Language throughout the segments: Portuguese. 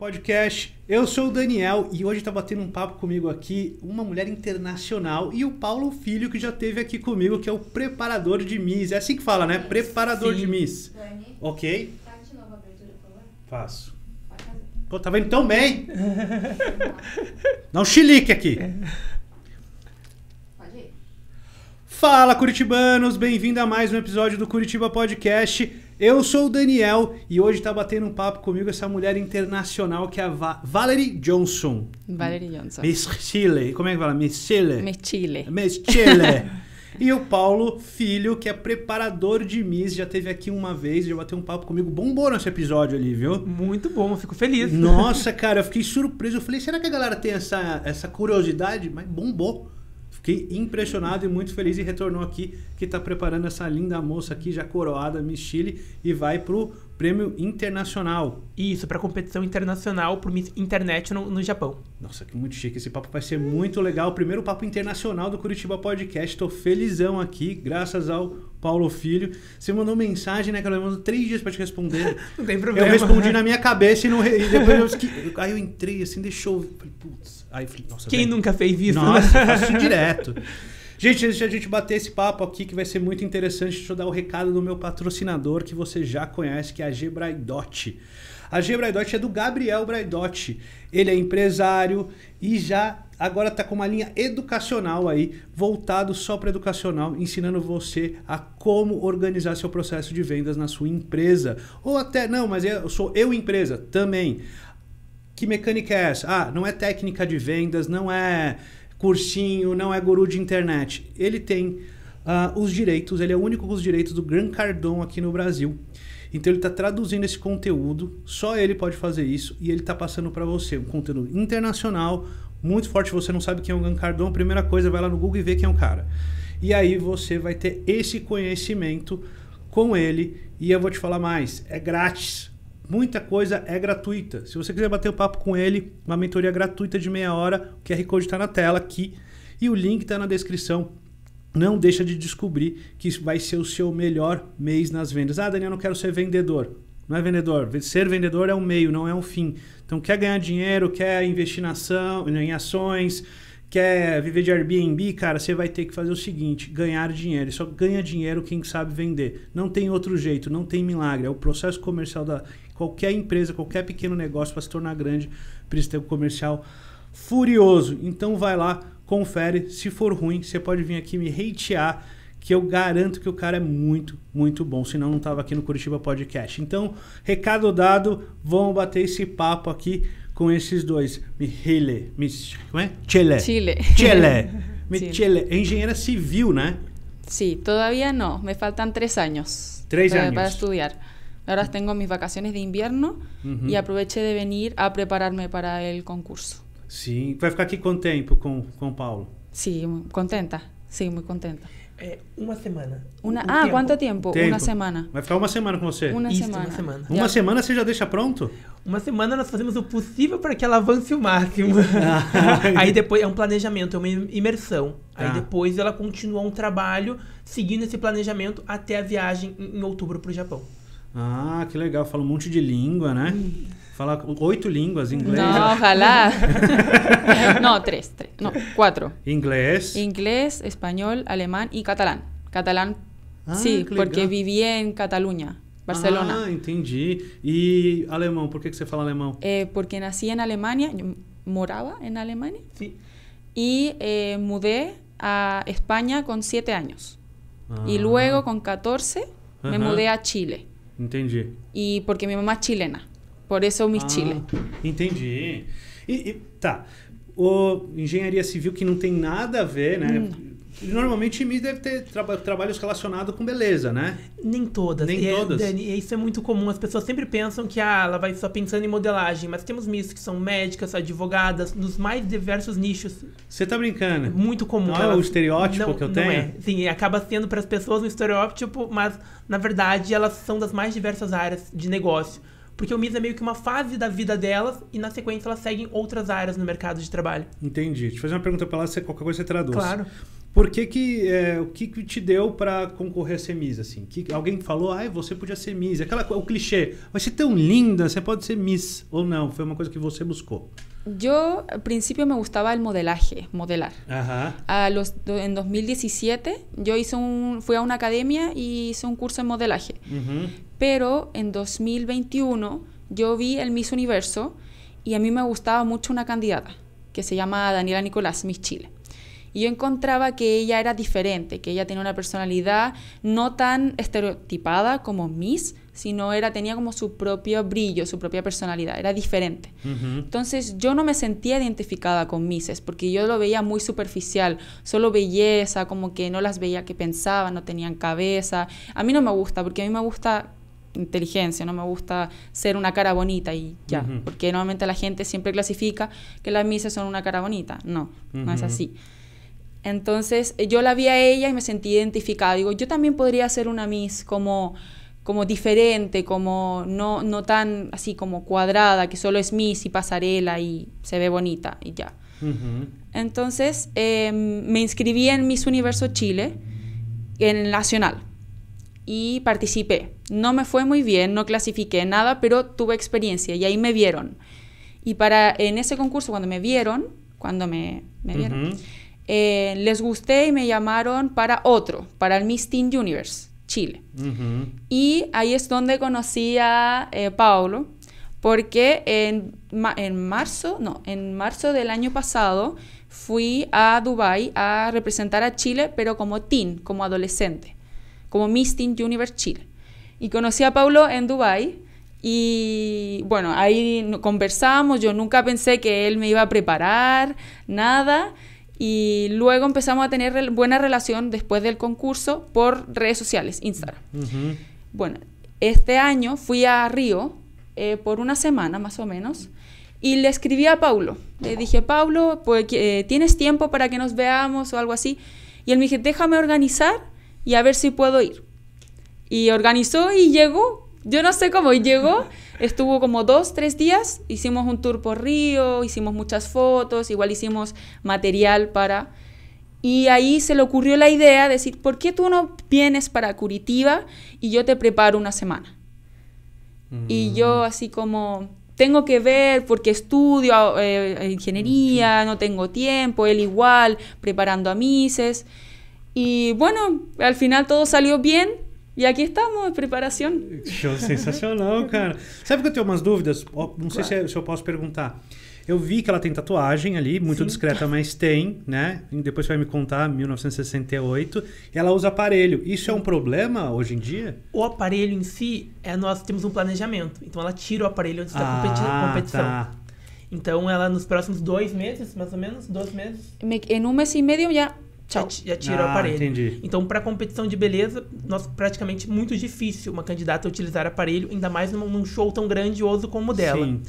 Podcast. Eu sou o Daniel e hoje está batendo um papo comigo aqui uma mulher internacional e o Paulo Filho, que já teve aqui comigo, que é o preparador de Miss. É assim que fala, né? Preparador Sim. de Miss. Dani, ok? Faz tá de novo a abertura, por favor. Faço. Pô, tá vendo tão bem? Dá um chilique aqui. Pode ir. Fala, curitibanos! Bem-vindo a mais um episódio do Curitiba Podcast. Eu sou o Daniel e hoje está batendo um papo comigo essa mulher internacional que é a Va Valerie Johnson. Valerie Johnson. Miss Chile. Como é que fala? Miss Chile. Miss Chile. Miss Chile. e o Paulo Filho, que é preparador de Miss, já teve aqui uma vez, já bateu um papo comigo. Bombou nesse episódio ali, viu? Muito bom, fico feliz. Nossa, cara, eu fiquei surpreso. Eu falei, será que a galera tem essa, essa curiosidade? Mas bombou. Fiquei impressionado e muito feliz e retornou aqui, que está preparando essa linda moça aqui, já coroada, Miss Chile, e vai pro prêmio internacional. Isso, para competição internacional por Miss Internet no, no, Japão. Nossa, que muito chique. Esse papo vai ser muito legal. Primeiro papo internacional do Curitiba Podcast. Tô felizão aqui, graças ao Paulo Filho. Você mandou mensagem, né, que eu levando três dias para te responder. não tem problema. Eu respondi né? na minha cabeça e, não re... e depois eu... Aí eu entrei, assim, deixou... Falei, putz. Aí falei, nossa... Quem velho. nunca fez isso? Né? Nossa, faço direto. Gente, antes de a gente bater esse papo aqui, que vai ser muito interessante, deixa eu dar o um recado do meu patrocinador que você já conhece, que é a G Braidotti. A G Braidotti é do Gabriel Braidotti. Ele é empresário e já agora está com uma linha educacional aí, voltado só para educacional, ensinando você a como organizar seu processo de vendas na sua empresa. Ou até, não, mas eu sou eu empresa também. Que mecânica é essa? Ah, não é técnica de vendas, não é cursinho, não é guru de internet. Ele tem uh, os direitos, ele é o único com os direitos do Gran Cardon aqui no Brasil. Então ele está traduzindo esse conteúdo, só ele pode fazer isso e ele está passando para você um conteúdo internacional, muito forte. Você não sabe quem é o Gran Cardon, primeira coisa, vai lá no Google e vê quem é o cara. E aí você vai ter esse conhecimento com ele e eu vou te falar mais, é grátis. Muita coisa é gratuita. Se você quiser bater o um papo com ele, uma mentoria gratuita de meia hora, o QR Code está na tela aqui e o link está na descrição. Não deixa de descobrir que vai ser o seu melhor mês nas vendas. Ah, Daniel, não quero ser vendedor. Não é vendedor. Ser vendedor é um meio, não é um fim. Então, quer ganhar dinheiro, quer investir na ação, em ações, quer viver de Airbnb, cara, você vai ter que fazer o seguinte: ganhar dinheiro. só ganha dinheiro quem sabe vender. Não tem outro jeito, não tem milagre. É o processo comercial da qualquer empresa, qualquer pequeno negócio para se tornar grande, precisa ter um comercial furioso. Então vai lá, confere. Se for ruim, você pode vir aqui me hatear. Que eu garanto que o cara é muito, muito bom. Senão não estava aqui no Curitiba Podcast. Então, recado dado, vamos bater esse papo aqui com esses dois, Michele, como é? Chile. Chile. Chile. Michele, Chile. é engenheira civil, né? Sim, sí, todavía não. me faltam três anos Três para, Para estudar. Agora tenho minhas vacaciones de invierno uh -huh. aproveché de venir a preparar-me para o concurso. Sim. Vai ficar aqui quanto tempo com, com o Paulo? Sim, contenta. Sim, muito contenta. É, uma semana. Una, um ah, tempo. quanto tempo? tempo? Uma semana. Vai ficar uma semana com você? Uma Isso, semana. Uma, semana. uma semana você já deixa pronto? Uma semana nós fazemos o possível para que ela avance o máximo. Ah, Aí depois é um planejamento, é uma imersão. Aí ah. depois ela continua um trabalho seguindo esse planejamento até a viagem em outubro para o Japão. Ah, que legal. Fala um monte de língua, né? Hum. Fala ocho línguas, inglés? No, ojalá. No, tres. três. Não, Inglés, Inglés. alemán y catalán. Catalán, ah, sí, porque viví en Cataluña, Barcelona. Ah, entendí. Y e alemán, por qué que você fala alemán? Eh, porque nací en Alemania, moraba en Alemania. Sí. Y eh, mudé a España con siete años. Y ah. luego con catorce, me mudé a Chile. Entendí. Y porque mi mamá es chilena. Por isso é me ah, Entendi. E, e, tá. O engenharia civil que não tem nada a ver, né? Hum. Normalmente MI deve ter tra trabalhos relacionados com beleza, né? Nem todas. Nem e, é, todas. Dani, isso é muito comum. As pessoas sempre pensam que ah, ela vai só pensando em modelagem, mas temos MIs que são médicas, advogadas, nos mais diversos nichos. Você tá brincando? muito comum. Não é elas... é o estereótipo não, que eu não tenho? É. Sim, é, acaba sendo para as pessoas um estereótipo, mas na verdade elas são das mais diversas áreas de negócio. Porque o Miss é meio que uma fase da vida delas e na sequência elas seguem outras áreas no mercado de trabalho. Entendi. Deixa eu fazer uma pergunta para ela, se qualquer coisa você traduz. Claro. Por que que, é, o que que te deu para concorrer a ser Miss, assim? Que, alguém falou, ai, ah, você podia ser Miss. Aquela, o clichê, vai ser tão linda, você pode ser Miss. Ou não, foi uma coisa que você buscou. yo al principio me gustaba el modelaje, modelar. en 2017 yo hice un, fui a una academia y hice un curso en modelaje. Pero en 2021 yo vi el Miss Universo y a mí me gustaba mucho una candidata que se llama Daniela Nicolás, Miss Chile. Y yo encontraba que ella era diferente, que ella tenía una personalidad no tan estereotipada como Miss, sino era, tenía como su propio brillo, su propia personalidad, era diferente. Entonces yo no me sentía identificada con Mises, porque yo lo veía muy superficial, solo belleza, como que no las veía que pensaban, no tenían cabeza. A mí no me gusta, porque a mí me gusta inteligencia, no me gusta ser una cara bonita y ya, porque normalmente la gente siempre clasifica que las Mises son una cara bonita, no, no es así. Entonces yo la vi a ella y me sentí identificada, digo, yo también podría ser una Miss como como diferente, como no, no tan así como cuadrada, que solo es Miss y pasarela y se ve bonita y ya. Entonces em, me inscribí en Miss Universo Chile, en Nacional, y participé. No me fue muy bien, no clasifiqué nada, pero tuve experiencia y ahí me vieron. Y para en ese concurso, cuando me vieron, cuando me, vieron, eh, les gusté y me llamaron para otro, para el Miss Teen Universe. Chile. Y ahí es donde conocí a eh, Paulo, porque en, en, marzo, no, en marzo del año pasado fui a Dubai a representar a Chile, pero como teen, como adolescente, como Miss Teen Universe Chile. Y conocí a Paulo en Dubai y bueno, ahí conversamos, yo nunca pensé que él me iba a preparar, nada. Y luego empezamos a tener buena relación después del concurso por redes sociales, Instagram. Bueno, este año fui a Río eh, por una semana más o menos. Y le escribí a Paulo. Le dije, Paulo, pues, eh, ¿tienes tiempo para que nos veamos o algo así? Y él me dije, déjame organizar y a ver si puedo ir. Y organizó y llegó. Yo no sé cómo y llegó. Estuvo como dos, tres días, hicimos un tour por Río, hicimos muchas fotos, igual hicimos material para... Y ahí se le ocurrió la idea de decir, ¿por qué tú no vienes para Curitiba y yo te preparo una semana? Y mm. yo así como, tengo que ver porque estudio ah, eh, ingeniería, mm, no tengo tiempo, él igual, preparando a Mises. Y bueno, al final todo salió bien E aqui estamos, preparação. Show sensacional, cara. Sabe que eu tenho umas dúvidas? Não sei se, é, se eu posso perguntar. Eu vi que ela tem tatuagem ali, muito Sim. discreta, mas tem, né? E depois você vai me contar, 1968. Ela usa aparelho. Isso é um problema hoje em dia? O aparelho em si, é nós temos um planejamento. Então ela tira o aparelho antes ah, da competi tá. competição. Tá. Então ela nos próximos dois meses, mais ou menos, dois meses. em um mês e meio já tchau. Já tira ah, o aparelho. Entendi. Então, para competição de beleza, nós, praticamente muito difícil uma candidata utilizar aparelho, ainda mais num, num show tão grandioso como o dela. Sim.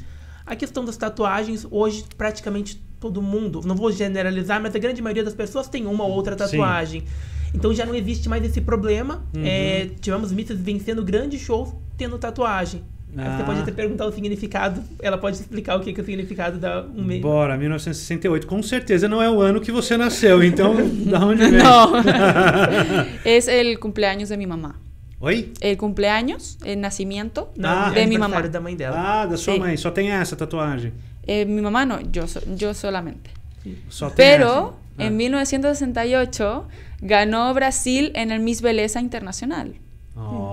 A questão das tatuagens, hoje praticamente todo mundo, não vou generalizar, mas a grande maioria das pessoas tem uma ou outra tatuagem. Sim. Então já não existe mais esse problema. Uhum. É, tivemos Misses vencendo grandes shows tendo tatuagem. Ah. Você pode ah. até perguntar o significado, ela pode explicar o que é, que o significado da um mês. Bora, 1968. Com certeza não é o ano que você nasceu, então da onde vem? Não. é o cumpleaños de minha mamá. Oi? É o cumpleaños, é nascimento ah, de minha mamá. da mãe dela. Ah, da sua Sim. mãe. Só tem essa tatuagem? É, eh, minha mamá não, eu, so, eu solamente. Sim. Só tem Pero, essa. Ah. em 1968, ganhou Brasil em Miss Beleza Internacional. Oh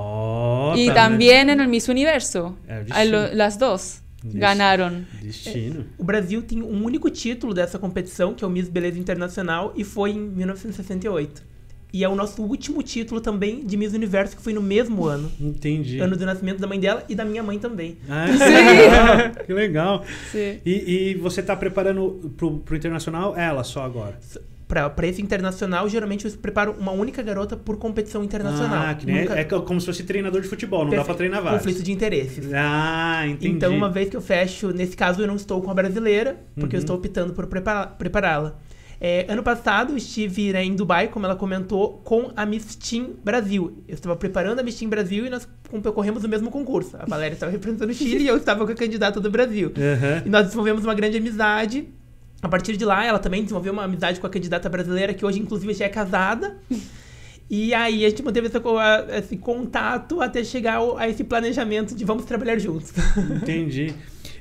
y también, también en el Miss Universo. É, lo, las dos. Ganaram. Destino. O Brasil tem um único título dessa competição, que é o Miss Beleza Internacional, e foi em 1968. E é o nosso último título também de Miss Universo, que foi no mesmo ano. Entendi. Ano do nascimento da mãe dela e da minha mãe também. Ah, Sim. que legal. Sim. E, e você está preparando para o internacional ela só agora? S para esse internacional, geralmente eles preparam uma única garota por competição internacional. Ah, que nem Nunca... é, é como se fosse treinador de futebol, não Perfe... dá pra treinar vários. Conflito de interesses. Ah, entendi. Então, uma vez que eu fecho, nesse caso eu não estou com a brasileira, porque uhum. eu estou optando por prepará-la. É, ano passado estive né, em Dubai, como ela comentou, com a Miss Team Brasil. Eu estava preparando a Miss Team Brasil e nós concorremos o mesmo concurso. A Valéria estava representando o Chile e eu estava com a candidata do Brasil. Uhum. E nós desenvolvemos uma grande amizade a partir de lá, ela também desenvolveu uma amizade com a candidata brasileira, que hoje, inclusive, já é casada. E aí a gente manteve esse, esse contato até chegar a esse planejamento de vamos trabalhar juntos. Entendi.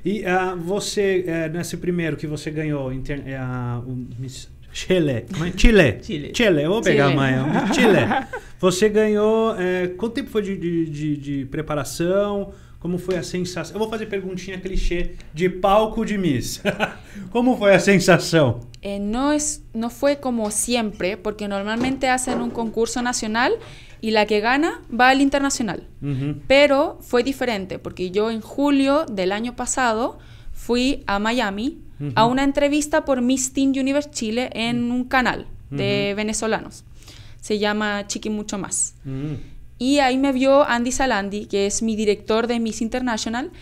E uh, você, uh, nesse primeiro que você ganhou, uh, eh, um, Chile. É? Chile. Chile. Chile. Eu vou pegar amanhã. Chile. Você ganhou. Eh, quanto tempo foi de, de, de, de preparação? Como foi a sensação? Eu a fazer perguntinha cliché de palco de Miss. como fue la sensación? Eh, no, es, no fue como siempre, porque normalmente hacen un concurso nacional y la que gana va al internacional. Pero fue diferente, porque yo en julio del año pasado fui a Miami a una entrevista por Miss Teen Universe Chile en un canal de venezolanos. Se llama Chiqui Mucho Más. Y ahí me vio Andy Salandi, que es mi director de Miss International,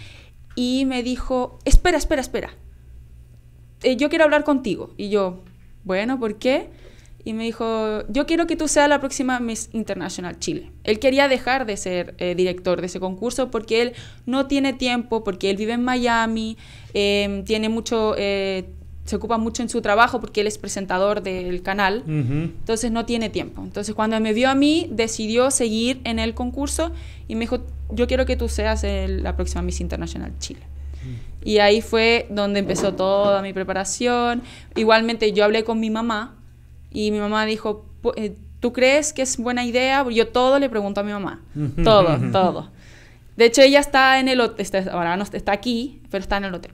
y me dijo, espera, espera, espera, eh, yo quiero hablar contigo. Y yo, bueno, ¿por qué? Y me dijo, yo quiero que tú seas la próxima Miss International Chile. Él quería dejar de ser eh, director de ese concurso porque él no tiene tiempo, porque él vive en Miami, em, tiene mucho eh, se ocupa mucho en su trabajo porque él es presentador del canal, entonces no tiene tiempo. Entonces cuando me vio a mí, decidió seguir en el concurso y me dijo, yo quiero que tú seas en la próxima Miss Internacional Chile. Mm. Y ahí fue donde empezó toda mi preparación. Igualmente yo hablé con mi mamá y mi mamá dijo, eh, ¿tú crees que es buena idea? Yo todo le pregunto a mi mamá, todo, todo. De hecho, ella está en el hotel, este, ahora no está aquí, pero está en el hotel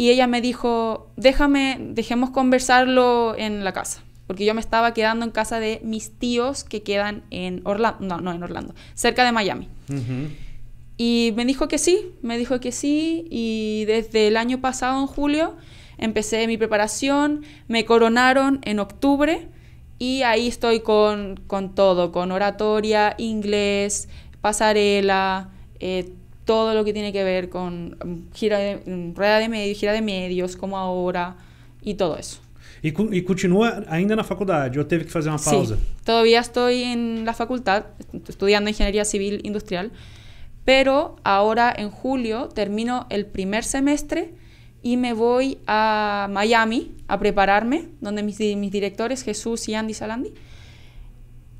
y ella me dijo, déjame, dejemos conversarlo en la casa, porque yo me estaba quedando en casa de mis tíos que quedan en Orlando, no, no en Orlando, cerca de Miami. Y me dijo que sí, me dijo que sí, y desde el año pasado, en julio, empecé mi preparación, me coronaron en octubre, y ahí estoy con, todo, con oratoria, inglés, pasarela, eh, todo lo que tiene que ver con mm, gira de, mm, rueda de medios, gira de medios, como ahora, y todo eso. y continúa continúa ainda na faculdade, o teve que fazer uma pausa? Sí, todavía estoy en la facultad, estudiando Ingeniería Civil Industrial, pero ahora en julio termino el primer semestre y me voy a Miami a prepararme, donde mis, directores, Jesús y Andy Salandi,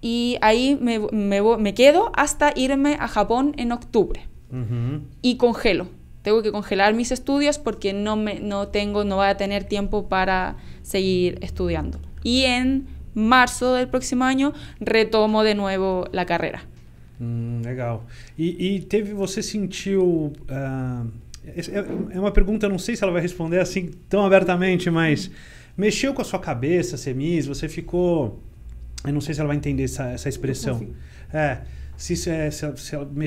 y ahí me quedo hasta irme a Japón en octubre y congelo. Tengo que congelar mis estudios porque no, me, no, tengo, no voy a tener tiempo para seguir estudiando. Y en marzo del próximo año retomo de nuevo la carrera. Mm, legal. Y teve, você sentiu. una ah, é, no uma pergunta, não sei se ela responder así tan abertamente, mas mexeu con a sua Semis? Você ficou. Eu sé si se va a entender esa expresión. expressão se, se, se,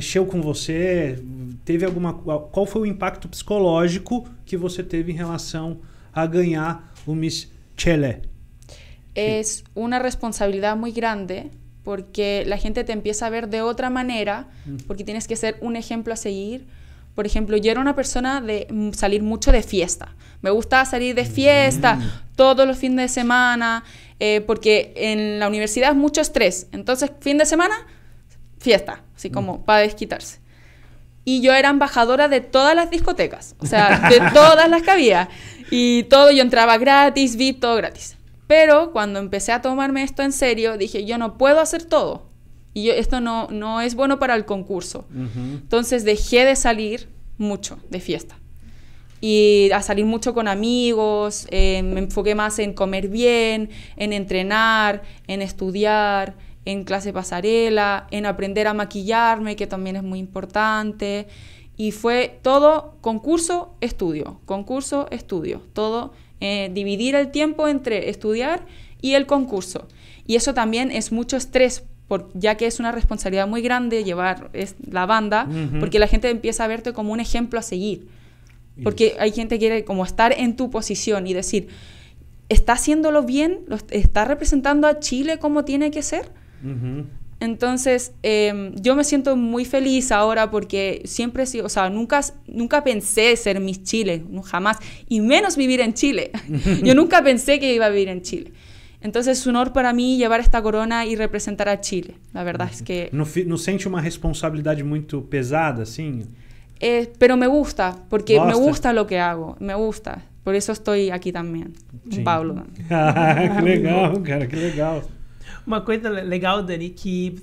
se você, teve alguma. Qual impacto psicológico que você teve en em relación a ganhar o Miss Chile? Es una responsabilidad muy grande porque la gente te empieza a ver de otra manera, porque tienes que ser un ejemplo a seguir. Por ejemplo, yo era una persona de salir mucho de fiesta. Me gustaba salir de fiesta mm. todos los fines de semana, eh, porque en la universidad es mucho estrés. Entonces, fin de semana, fiesta, así mm. como para desquitarse. Y yo era embajadora de todas las discotecas, o sea, de todas las que había. Y todo, yo entraba gratis, vi todo gratis. Pero cuando empecé a tomarme esto en serio, dije, yo no puedo hacer todo. Y esto no, no es bueno para el concurso. Entonces dejé de salir mucho de fiesta. Y a salir mucho con amigos, eh, me enfoqué más en comer bien, en entrenar, en estudiar, en clase pasarela, en aprender a maquillarme, que también es muy importante. Y fue todo concurso, estudio, concurso, estudio, todo eh, dividir el tiempo entre estudiar y el concurso. Y eso también es mucho estrés, ya que es una responsabilidad muy grande llevar es, la banda, porque la gente empieza a verte como un ejemplo a seguir. Porque hay gente que quiere como estar en tu posición y decir, ¿está haciéndolo bien? ¿Está representando a Chile como tiene que ser? Entonces, em, yo me siento muy feliz ahora porque siempre, o sea, nunca, nunca pensé ser Miss Chile, jamás, y menos vivir en Chile. yo nunca pensé que iba a vivir en Chile. Entonces es un honor para mí llevar esta corona y representar a Chile. La verdad es que... ¿No, no siente una responsabilidad muy pesada, sí? Eh, pero me gusta, porque me gusta lo que hago, me gusta. Por eso estoy aquí también, Pablo. Ah, qué legal, cara, qué legal. Uma coisa legal, Dani, é, que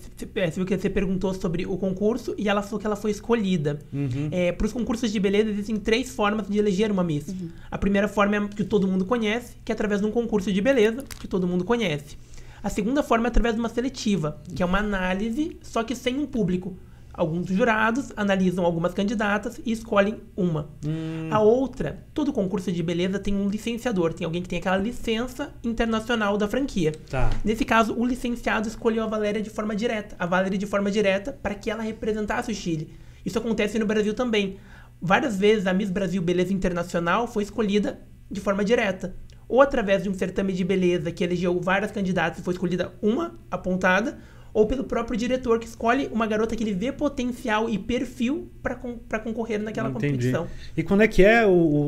você perguntou sobre o concurso e ela falou que ela foi escolhida. Uhum. É, Para os concursos de beleza, existem três formas de eleger uma Miss. Uhum. A primeira forma é que todo mundo conhece, que é através de um concurso de beleza, que todo mundo conhece. A segunda forma é através de uma seletiva, que é uma análise, só que sem um público. Alguns jurados analisam algumas candidatas e escolhem uma. Hum. A outra, todo concurso de beleza tem um licenciador, tem alguém que tem aquela licença internacional da franquia. Tá. Nesse caso, o licenciado escolheu a Valéria de forma direta, a Valéria de forma direta para que ela representasse o Chile. Isso acontece no Brasil também. Várias vezes a Miss Brasil Beleza Internacional foi escolhida de forma direta ou através de um certame de beleza que elegeu várias candidatas e foi escolhida uma apontada, ou pelo próprio diretor que escolhe uma garota que ele vê potencial e perfil para con concorrer naquela Entendi. competição. E quando é que é o, o,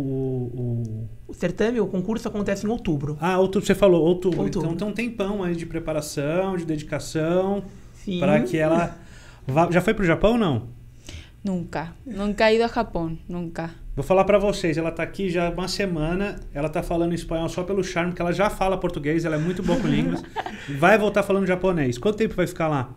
o... o certame, o concurso acontece em outubro. Ah, outubro, você falou, outubro. Então outubro. Então tem um tempão aí de preparação, de dedicação, para que ela... Vá... Já foi para o Japão, não? Nunca, nunca ido a Japão, nunca. Vou falar para vocês, ela tá aqui já há uma semana, ela tá falando espanhol só pelo charme, porque ela já fala português, ela é muito boa com línguas. vai voltar falando japonês. Quanto tempo vai ficar lá?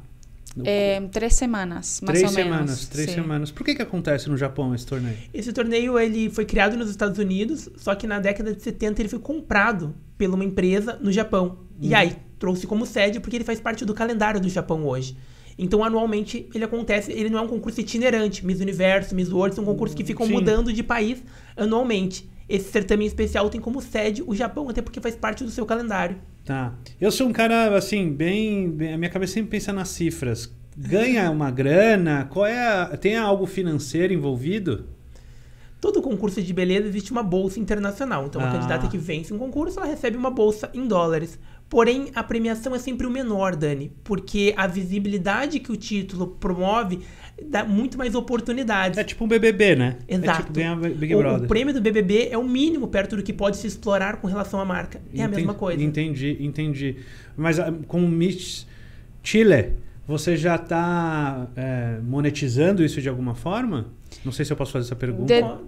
É, três semanas, mais três ou semanas, menos. Três Sim. semanas. Por que, que acontece no Japão esse torneio? Esse torneio ele foi criado nos Estados Unidos, só que na década de 70 ele foi comprado por uma empresa no Japão. Hum. E uhum. aí trouxe como sede porque ele faz parte do calendário do Japão hoje. Então, anualmente, ele acontece, ele não é um concurso itinerante. Miss Universo, Miss World, são concursos que hum, ficam Sim. mudando de país anualmente. Esse certame especial tem como sede o Japão, até porque faz parte do seu calendário. Tá. Eu sou um cara, assim, bem. bem a minha cabeça sempre pensa nas cifras. Ganha uma grana? Qual é a, tem algo financeiro envolvido? Todo concurso de beleza existe uma bolsa internacional. Então, a ah. candidata que vence um concurso, ela recebe uma bolsa em dólares. Porém, a premiação é sempre o menor, Dani, porque a visibilidade que o título promove dá muito mais oportunidades. É tipo um BBB, né? Exato. É tipo Big Brother. O, o, prêmio do BBB é o mínimo perto do que pode se explorar com relação à marca. É entendi, a mesma coisa. Entendi, entendi. Mas ah, como Miss Chile, você já está é, monetizando isso de alguma forma? Não sei se eu posso fazer essa pergunta.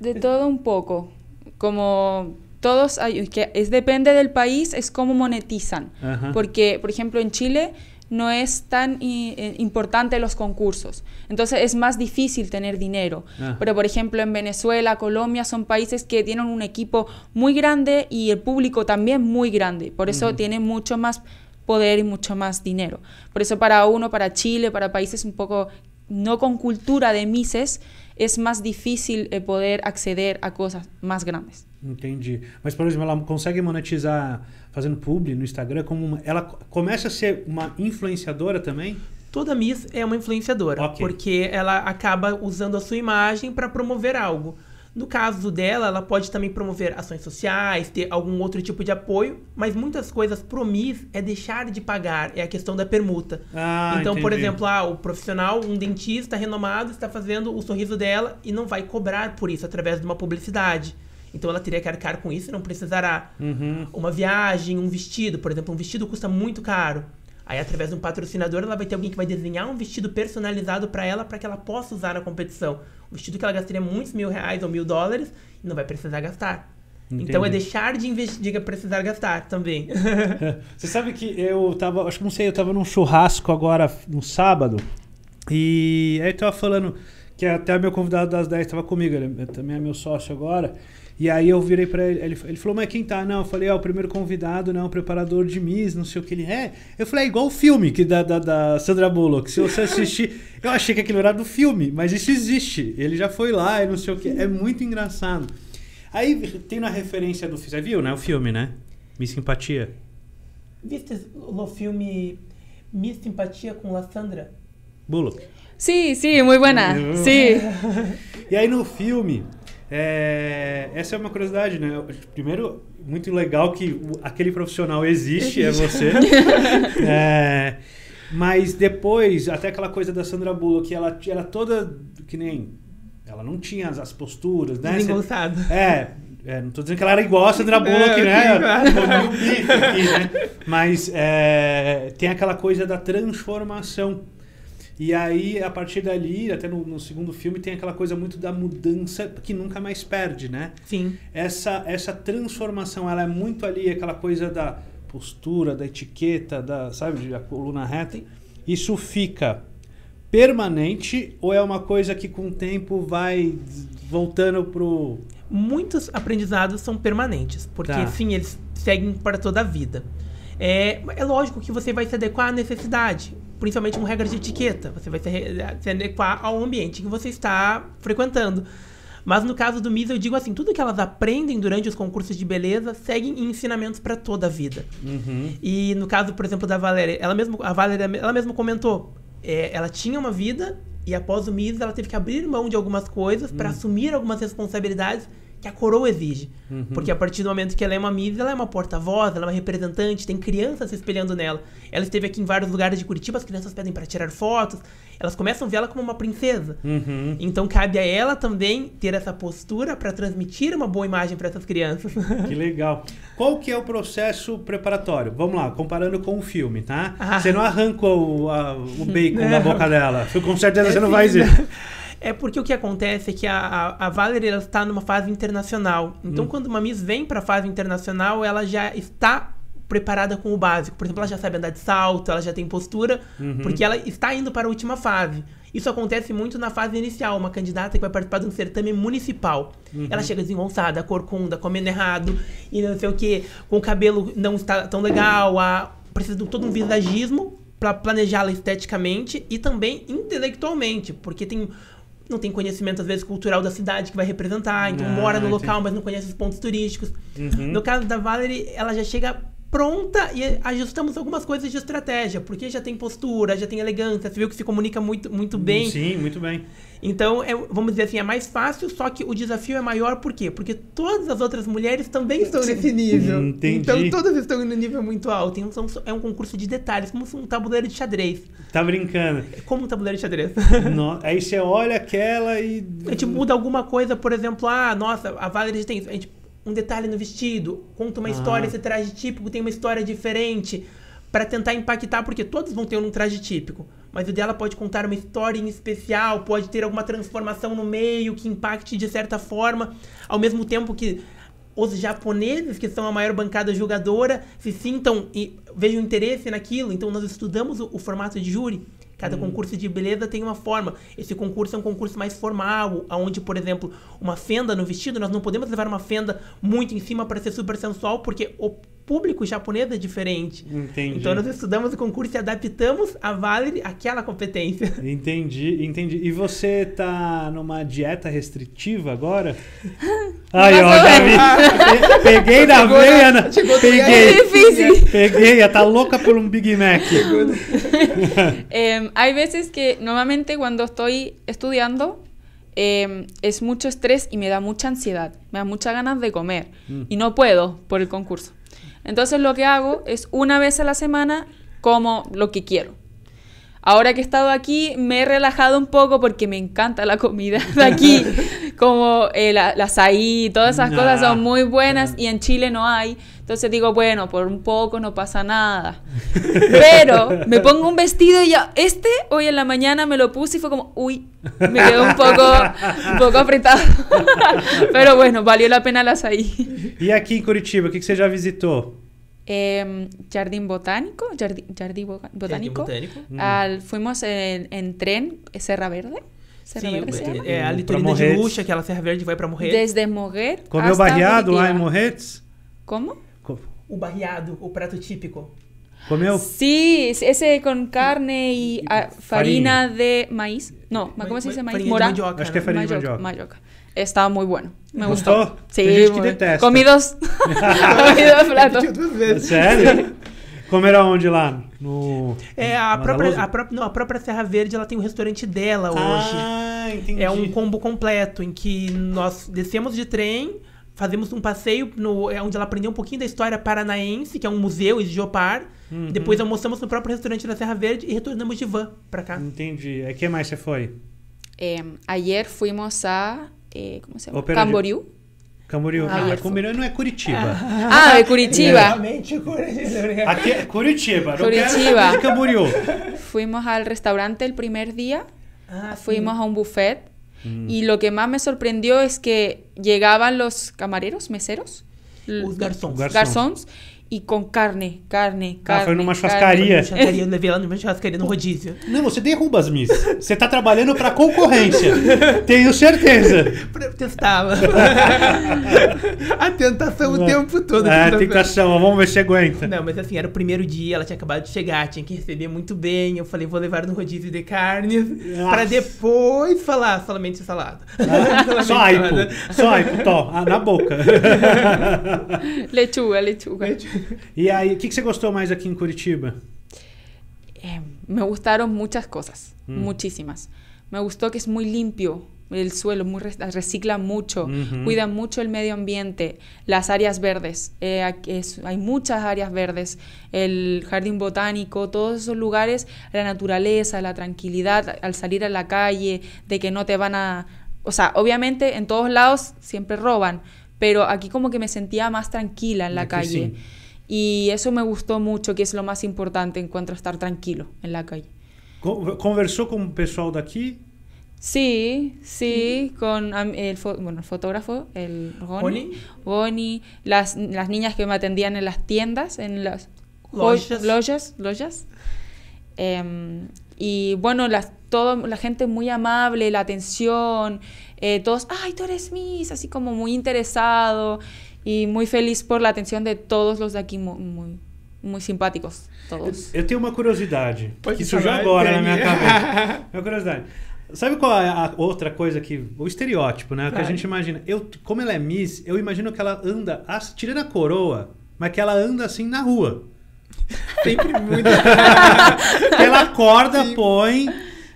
De, de todo um pouco. Como todos hay, que es depende del país, es cómo monetizan. Porque, por ejemplo, en Chile no es tan eh, importante los concursos. Entonces es más difícil tener dinero. Ah. Pero por ejemplo en Venezuela, Colombia son países que tienen un equipo muy grande y el público también muy grande. Por eso tiene mucho más poder y mucho más dinero. Por eso para uno, para Chile, para países un poco no con cultura de Mises, es más difícil eh, poder acceder a cosas más grandes. Entendi. Mas, por exemplo, ela consegue monetizar fazendo publi no Instagram? Como uma... Ela começa a ser uma influenciadora também? Toda Miss é uma influenciadora, okay. porque ela acaba usando a sua imagem para promover algo. No caso dela, ela pode também promover ações sociais, ter algum outro tipo de apoio, mas muitas coisas pro Miss é deixar de pagar, é a questão da permuta. Ah, então, entendi. por exemplo, ah, o profissional, um dentista renomado, está fazendo o sorriso dela e não vai cobrar por isso através de uma publicidade. Então ela teria que arcar com isso e não precisará. Uhum. Uma viagem, um vestido, por exemplo, um vestido custa muito caro. Aí, através de um patrocinador, ela vai ter alguém que vai desenhar um vestido personalizado para ela, para que ela possa usar na competição. Um vestido que ela gastaria muitos mil reais ou mil dólares e não vai precisar gastar. Entendi. Então é deixar de investir, precisar gastar também. Você sabe que eu tava, acho que não sei, eu tava num churrasco agora no sábado e aí eu tava falando que até meu convidado das 10 estava comigo, ele é também é meu sócio agora. E aí eu virei para ele, ele, ele, falou, mas quem tá? Não, eu falei, é o primeiro convidado, né? Um preparador de Miss, não sei o que ele é. Eu falei, é igual o filme que da, da, da Sandra Bullock. Se você assistir, eu achei que aquilo era do filme, mas isso existe. Ele já foi lá e não sei o que. É muito engraçado. Aí tem na referência do filme, você viu, né? O filme, né? Miss Simpatia. Viste no filme Miss Simpatia com a Sandra? Bullock sim sim muito buena. sim uhum. E aí no filme, é, essa é uma curiosidade, né? Primeiro, muito legal que aquele profissional existe, é você. é, mas depois, até aquela coisa da Sandra Bullock, que ela era é toda que nem. Ela não tinha as, as posturas, né? Desengonçada. É, é, não estou dizendo que ela era igual a Sandra é, Bullock, né? é, né? Aqui, né? Mas é, tem aquela coisa da transformação. E aí, a partir dali, até no, no, segundo filme, tem aquela coisa muito da mudança que nunca mais perde, né? Sim. Essa, essa transformação, ela é muito ali, aquela coisa da postura, da etiqueta, da, sabe, da coluna reta. Isso fica permanente ou é uma coisa que com o tempo vai voltando pro. Muitos aprendizados são permanentes, porque tá. sim, eles seguem para toda a vida. É, é lógico que você vai se adequar à necessidade principalmente com regras de etiqueta. Você vai se, se adequar ao ambiente que você está frequentando. Mas no caso do Miss, eu digo assim: tudo que elas aprendem durante os concursos de beleza seguem ensinamentos para toda a vida. Uhum. E no caso, por exemplo, da Valéria, ela mesmo, a Valéria, ela mesma comentou: é, ela tinha uma vida e após o Miss, ela teve que abrir mão de algumas coisas para uhum. assumir algumas responsabilidades que a coroa exige. Uhum. Porque a partir do momento que ela é uma Miss, ela é uma porta-voz, ela é uma representante, tem crianças se espelhando nela. Ela esteve aqui em vários lugares de Curitiba, as crianças pedem para tirar fotos, elas começam a ver ela como uma princesa. Uhum. Então cabe a ela também ter essa postura para transmitir uma boa imagem para essas crianças. Que legal. Qual que é o processo preparatório? Vamos lá, comparando com o filme, tá? Ah. Você não arranca o, a, o bacon não. da boca dela. Com certeza é você não sim, faz isso. Não. Né? É porque o que acontece é que a, a, a Valerie ela está numa fase internacional. Então, hum. quando uma Miss vem para a fase internacional, ela já está preparada com o básico. Por exemplo, ela já sabe andar de salto, ela já tem postura, uhum. porque ela está indo para a última fase. Isso acontece muito na fase inicial. Uma candidata que vai participar de um certame municipal. Uhum. Ela chega desengonçada, corcunda, comendo errado, e não sei o que, com o cabelo não está tão legal, a... precisa de todo um visagismo para planejá-la esteticamente e também intelectualmente, porque tem não tem conhecimento, às vezes, cultural da cidade que vai representar, então ah, mora no local, entendi. mas não conhece os pontos turísticos. Uhum. No caso da Valerie, ela já chega pronta e ajustamos algumas coisas de estratégia, porque já tem postura, já tem elegância, você viu que se comunica muito, muito bem. Sim, muito bem. Então, é, vamos dizer assim, é mais fácil, só que o desafio é maior, por quê? Porque todas as outras mulheres também estão nesse nível. Entendi. Então, todas estão no nível muito alto. Então, é um concurso de detalhes, como um tabuleiro de xadrez. Tá brincando. É como um tabuleiro de xadrez. No, aí você olha aquela e. A gente muda alguma coisa, por exemplo, ah, nossa, a Valerie tem isso. A gente um detalhe no vestido, conta uma ah. história, esse traje típico tem uma história diferente para tentar impactar, porque todos vão ter um traje típico, mas o dela pode contar uma história em especial, pode ter alguma transformação no meio que impacte de certa forma, ao mesmo tempo que os japoneses, que são a maior bancada julgadora, se sintam e vejam interesse naquilo. Então nós estudamos o, o formato de júri Cada hum. concurso de beleza tem uma forma. Esse concurso é um concurso mais formal, onde, por exemplo, uma fenda no vestido, nós não podemos levar uma fenda muito em cima para ser super sensual, porque o público japonês é diferente. Entendi. Então nós estudamos o concurso e adaptamos a Valerie aquela competência. Entendi, entendi. E você tá numa dieta restritiva agora? Aí, ó, Gabi. Peguei na veia. Né? Na... Peguei. Peguei, tá louca por um Big Mac. Há hay vezes que normalmente quando estou estudando, Eh, es mucho estrés y me da mucha ansiedad, me da muchas ganas de comer mm. y no puedo por el concurso. Entonces lo que hago es una vez a la semana como lo que quiero. Ahora que he estado aquí me he relajado un poco porque me encanta la comida de aquí, como eh, la, todas esas cosas son muy buenas y en Chile no hay. Entonces digo, bueno, por un poco no pasa nada. Pero me pongo un vestido y ya, este hoy en la mañana me lo puse y fue como, uy, me quedó un poco, poco apretado. Pero bueno, valió la pena las ahí. ¿Y aquí en Curitiba, ¿qué que, se ya visitó? eh, jardín botánico, jardín, jardín botánico, ¿Jardín botánico? Mm. Al, fuimos en, en, tren eh, Serra Verde. Serra Sim, Verde se llama? é, a litorina de Lucha, Serra Verde va para Morretes. Desde Morretes Comeu barreado lá em ¿Cómo? Como? O barreado, o prato típico. ¿Comió? Sí, ese con carne y, y ah, a, farina, de maíz. No, ¿cómo se dice maíz? mandioca. Acho que é farinha de mandioca. mandioca. estava muy bueno. Me gustó. gustó. Sí, Tem gente que detesta. Comi comi Sério? onde lá? No. É, a própria, a, própria, não, a própria Serra Verde ela tem um restaurante dela ah, hoje. Ah, entendi. É um combo completo em que nós descemos de trem, fazemos um passeio no, é onde ela aprendeu um pouquinho da história paranaense, que é um museu de Jopar. Uhum. Depois almoçamos no próprio restaurante da Serra Verde e retornamos de van pra cá. Entendi. O que mais você foi? É, ayer fui a Eh, ¿cómo se llama? Oh, Camboriú. Camboriú. Ah, ah Camboriú no es Curitiba. Ah, ah Curitiba. Curitiba. Camboriú. Fuimos al restaurante el primer día. Ah, fuimos a un buffet. Mm. Y lo que más me sorprendió es que llegaban los camareros, meseros. Los garzones e com carne, carne, ah, carne. Ah, foi numa churrascaria. Carne, churrascaria, eu levei ela numa churrascaria no rodízio. Não, você derruba as miss. Você tá trabalhando pra concorrência. Tenho certeza. Testava. a tentação o tempo todo. É, tentação, vamos ver se aguenta. Não, mas assim, era o primeiro dia, ela tinha acabado de chegar, tinha que receber muito bem. Eu falei, vou levar no rodízio de carne para pra depois falar somente ah, salada. Ah, só aipo, só aipo, to, ah, na boca. lechuga, lechuga. lechuga. ¿Y qué qué que, más aquí más aquí Curitiba? me gustaron muchas cosas, muchísimas. Me gustó que es muy limpio el suelo, muy recicla mucho, cuidan mucho el medio ambiente, las áreas verdes, eh, hay muchas áreas verdes, el jardín botánico, todos esos lugares, la naturaleza, la tranquilidad al salir a la calle, de que no te van a... O sea, obviamente en todos lados siempre roban, pero aquí como que me sentía más tranquila en la calle. Y eso me gustó mucho, que es lo más importante en cuanto a estar tranquilo en la calle. ¿Conversó con personal de aquí? Sí, sí, con el, bueno, el fotógrafo, el Ronnie, boni las, las, niñas que me atendían en las tiendas, en las lojas, em, y bueno, las, todo, la gente muy amable, la atención, eh, todos, ay, tú eres Miss, así como muy interesado. y muy feliz por la atención de todos los de aquí, muy, muy simpáticos, todos. Eu tenho uma curiosidade, isso que agora na minha cabeça. uma curiosidade. Sabe qual é a outra coisa que. O estereótipo, né? O claro. que a gente imagina. Eu, como ela é Miss, eu imagino que ela anda, tirando a coroa, mas que ela anda assim na rua. Sempre muito. ela acorda, Sim. põe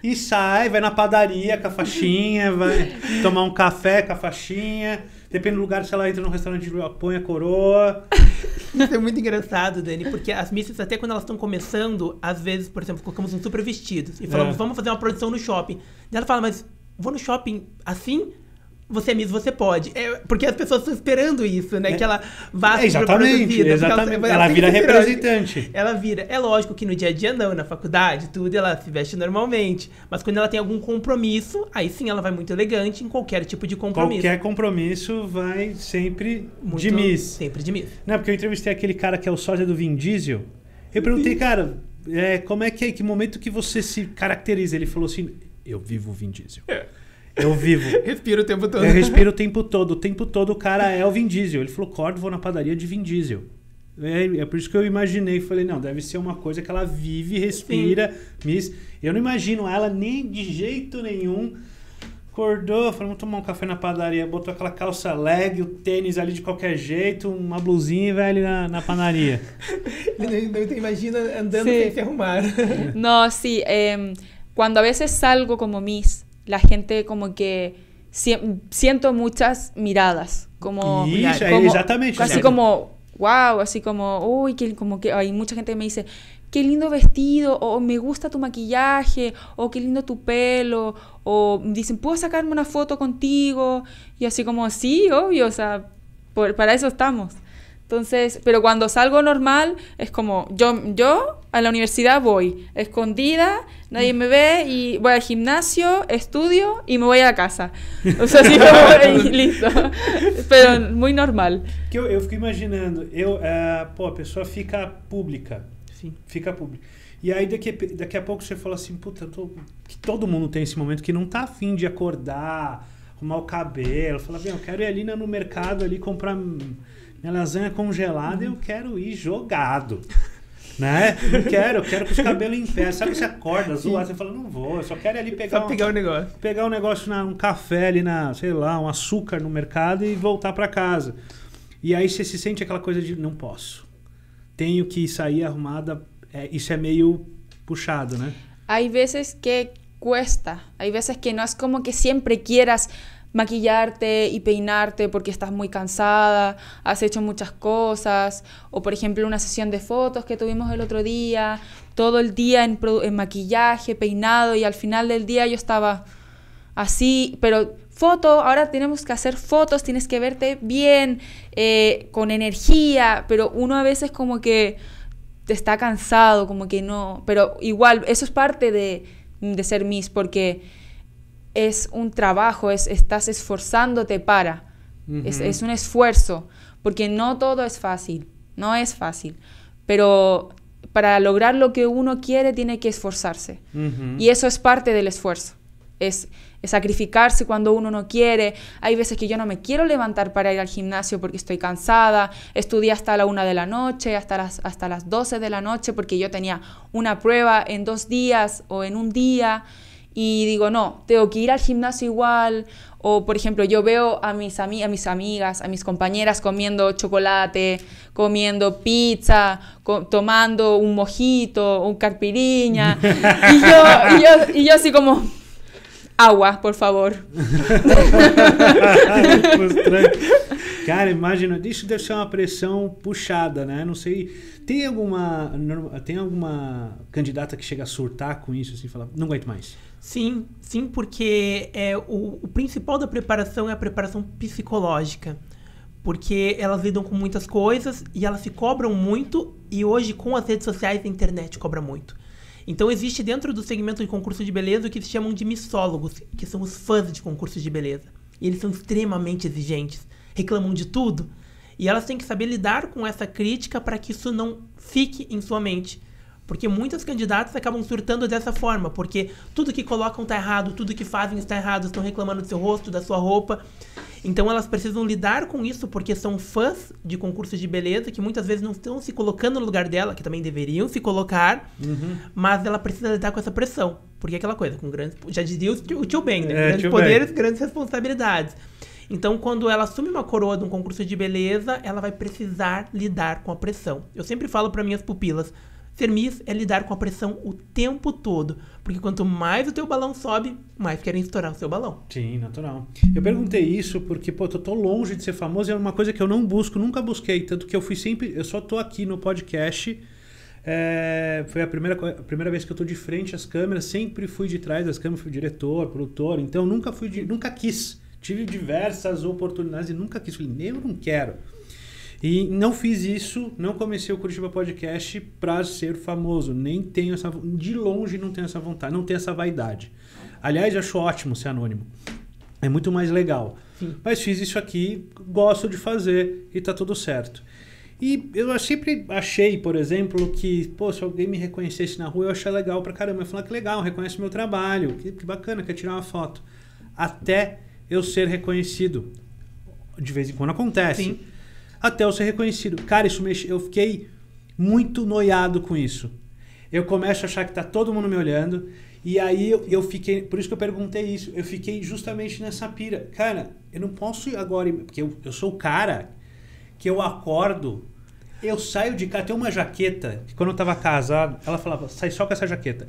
e sai, vai na padaria com a faixinha, vai tomar um café com a faixinha. Depende do lugar, se ela entra num restaurante, põe a coroa. Isso é muito engraçado, Dani, porque as missas, até quando elas estão começando, às vezes, por exemplo, colocamos um super vestido e falamos, é. vamos fazer uma produção no shopping. E ela fala, mas vou no shopping assim? você é Miss, você pode. É, porque as pessoas estão esperando isso, né? É. Que ela vá é, exatamente, exatamente. Ela, ela, ela vira representante. Ela vira. É lógico que no dia a dia não, na faculdade, tudo, ela se veste normalmente. Mas quando ela tem algum compromisso, aí sim ela vai muito elegante em qualquer tipo de compromisso. Qualquer compromisso vai sempre muito, de Miss. Sempre de Miss. Não, porque eu entrevistei aquele cara que é o sócio do Vin Diesel. Eu perguntei, cara, é, como é que é? Que momento que você se caracteriza? Ele falou assim, eu vivo o Vin Diesel. É. Eu vivo. respiro o tempo todo. Eu respiro o tempo todo. O tempo todo o cara é o Vin Diesel. Ele falou, Cordo, vou na padaria de Vin Diesel. É, é, por isso que eu imaginei. Falei, não, deve ser uma coisa que ela vive, respira. Miss. Eu não imagino ela nem de jeito nenhum. Acordou, falou, vamos tomar um café na padaria. Botou aquela calça leg, o tênis ali de qualquer jeito, uma blusinha e vai ali na, na panaria. imagina andando e sem se arrumar. Não, sim. Sí, eh, quando a vezes salgo como Miss, la gente como que siento muchas miradas, como, como exactamente. como wow, así como uy, que como que hay mucha gente que me dice qué lindo vestido, o me gusta tu maquillaje, o qué lindo tu pelo, o dicen, ¿puedo sacarme una foto contigo? Y así como, sí, obvio, o sea, para eso estamos. Entonces, pero cuando salgo normal, es como yo, yo a la universidad voy escondida, nadie me ve y voy al gimnasio, estudio y me voy a la casa. O sea, así como, listo. Pero muito normal. Que eu, eu fico imaginando, eu, uh, pô, a pessoa fica pública. Sim. Fica pública. E aí daqui, daqui a pouco você fala assim, puta, tô, que todo mundo tem esse momento que não tá afim de acordar, arrumar o cabelo, fala bem, eu quero ir ali no mercado ali comprar minha lasanha é congelada eu quero ir jogado. Né? Não quero, eu quero com os cabelos em pé. Sabe que você acorda, zoa, você fala, não vou, eu só quero ali pegar. Só um, pegar o um negócio. Pegar um negócio, na, um café ali na, sei lá, um açúcar no mercado e voltar para casa. E aí você se sente aquela coisa de não posso. Tenho que sair arrumada. É, isso é meio puxado, né? Há vezes que cuesta. há vezes que não é como que sempre quieras maquillarte y peinarte porque estás muy cansada, has hecho muchas cosas, o por ejemplo una sesión de fotos que tuvimos el otro día, todo el día en, maquillaje, peinado, y al final del día yo estaba así, pero foto, ahora tenemos que hacer fotos, tienes que verte bien, eh, con energía, pero uno a veces como que te está cansado, como que no, pero igual, eso es parte de, de ser Miss, porque es un trabajo, es, estás esforzándote para, es, un esfuerzo, porque no todo es fácil, no es fácil, pero para lograr lo que uno quiere tiene que esforzarse y eso es parte del esfuerzo. Es, sacrificarse cuando uno no quiere. Hay veces que yo no me quiero levantar para ir al gimnasio porque estoy cansada. Estudié hasta la una de la noche, hasta las, hasta las 12 de la noche porque yo tenía una prueba en dos días o en un día y digo, no, tengo que ir al gimnasio igual. O, por ejemplo, yo veo a mis, mis amigas, a mis compañeras comiendo chocolate, comiendo pizza, tomando un mojito, un carpirinha, y, yo, y, yo, y yo así como, agua, por favor. Pues, cara, imagina, isso debe ser una presión puxada, ¿no? Não sei. Tem alguma, tem alguma candidata que chega a surtar con isso, assim, falar, não aguento mais? Sim, sim, porque é, o, o principal da preparação é a preparação psicológica. Porque elas lidam com muitas coisas e elas se cobram muito, e hoje com as redes sociais a internet cobra muito. Então existe dentro do segmento de concurso de beleza o que se chamam de missólogos, que são os fãs de concursos de beleza. E eles são extremamente exigentes, reclamam de tudo, e elas têm que saber lidar com essa crítica para que isso não fique em sua mente. Porque muitos candidatos acabam surtando dessa forma, porque tudo que colocam está errado, tudo que fazem está errado, estão reclamando do seu rosto, da sua roupa. Então elas precisam lidar com isso porque são fãs de concursos de beleza que muitas vezes não estão se colocando no lugar dela, que também deveriam se colocar, uhum. mas ela precisa lidar com essa pressão. Porque é aquela coisa, com grandes. Já diria o tio Ben, né? É, grandes poderes, ben. grandes responsabilidades. Então, quando ela assume uma coroa de um concurso de beleza, ela vai precisar lidar com a pressão. Eu sempre falo para minhas pupilas: Cermis é lidar com a pressão o tempo todo, porque quanto mais o teu balão sobe, mais querem estourar o seu balão. Sim, natural. Eu perguntei isso porque, pô, eu tô longe de ser famoso e é uma coisa que eu não busco, nunca busquei, tanto que eu fui sempre, eu só tô aqui no podcast. É, foi a primeira, a primeira vez que eu tô de frente às câmeras, sempre fui de trás das câmeras, fui diretor, produtor, então nunca fui de, nunca quis. Tive diversas oportunidades e nunca quis, falei, eu não quero. E não fiz isso, não comecei o Curitiba Podcast para ser famoso. Nem tenho essa. De longe não tenho essa vontade, não tenho essa vaidade. Aliás, acho ótimo ser anônimo. É muito mais legal. Sim. Mas fiz isso aqui, gosto de fazer e tá tudo certo. E eu sempre achei, por exemplo, que, pô, se alguém me reconhecesse na rua, eu achei legal pra caramba. Eu falar ah, que legal, reconhece meu trabalho, que, que bacana, quer tirar uma foto. Até eu ser reconhecido. De vez em quando acontece. Sim até eu ser reconhecido. Cara, isso mexe. Eu fiquei muito noiado com isso. Eu começo a achar que tá todo mundo me olhando. E aí eu, eu, fiquei. Por isso que eu perguntei isso. Eu fiquei justamente nessa pira. Cara, eu não posso ir agora. Porque eu, eu sou o cara que eu acordo. Eu saio de casa, tem uma jaqueta que quando eu tava casado, ela falava, sai só com essa jaqueta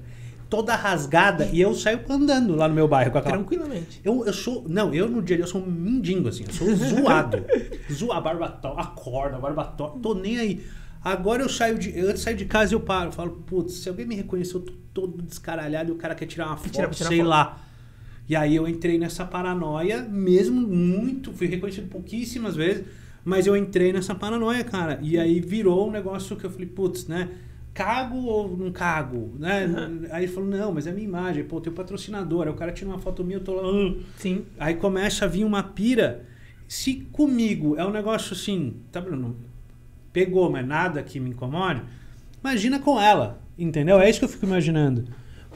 toda rasgada e eu saio andando lá no meu bairro com aquela... Tranquilamente. Eu, eu sou. Não, eu no dia a eu sou um mendigo, assim. Eu sou zoado. Zoa a barbató, acorda, barba barbató. Tô nem aí. Agora eu saio de. Antes saio de casa eu paro. Eu falo, putz, se alguém me reconheceu, eu tô todo descaralhado e o cara quer tirar uma foto, tira, tira sei foto. lá. E aí eu entrei nessa paranoia, mesmo muito, fui reconhecido pouquíssimas vezes, mas eu entrei nessa paranoia, cara. E aí virou um negócio que eu falei, putz, né? cago ou não cago? Né? Uhum. Aí ele falou, não, mas é minha imagem, pô, tem o patrocinador. Aí o cara tira uma foto minha, eu tô lá. Sim. Aí começa a vir uma pira. Se comigo é um negócio assim, tá, Bruno? Pegou, mas nada que me incomode. Imagina com ela, entendeu? É isso que eu fico imaginando.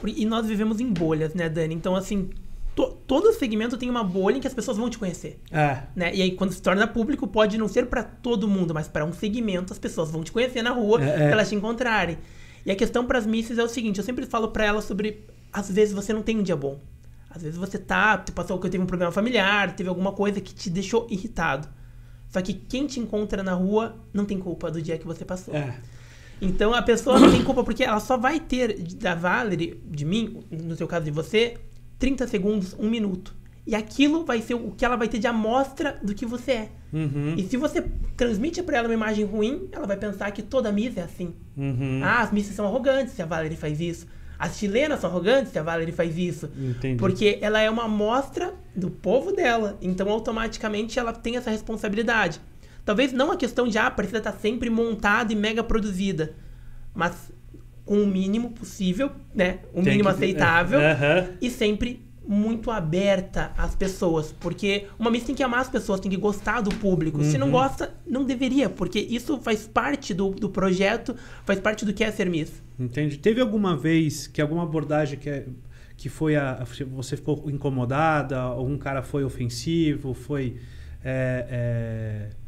E nós vivemos em bolhas, né, Dani? Então, assim, todo segmento tem uma bolha em que as pessoas vão te conhecer. É. Né? E aí, quando se torna público, pode não ser para todo mundo, mas para um segmento as pessoas vão te conhecer na rua é, é. pra elas te encontrarem. E a questão para as misses é o seguinte: eu sempre falo para elas sobre. Às vezes você não tem um dia bom. Às vezes você tá. Passou que teve um problema familiar, teve alguma coisa que te deixou irritado. Só que quem te encontra na rua não tem culpa do dia que você passou. É. Então a pessoa não tem culpa porque ela só vai ter da Valerie, de mim, no seu caso de você, 30 segundos, um minuto. E aquilo vai ser o que ela vai ter de amostra do que você é. Uhum. E se você transmite para ela uma imagem ruim, ela vai pensar que toda Miss é assim. Uhum. Ah, as missas são arrogantes se a Valerie faz isso. As chilenas são arrogantes se a Valerie faz isso. Entendi. Porque ela é uma amostra do povo dela. Então, automaticamente, ela tem essa responsabilidade. Talvez não a questão de, ah, precisa estar tá sempre montada e mega produzida. Mas com o mínimo possível, né? O Tem mínimo que... aceitável. É. E sempre muito aberta às pessoas, porque uma miss tem que amar as pessoas, tem que gostar do público. Uhum. Se não uhum. gosta, não deveria, porque isso faz parte do, do projeto, faz parte do que é ser miss. Entendi. Teve alguma vez que alguma abordagem que, é, que foi a, você ficou incomodada, algum cara foi ofensivo, foi é, é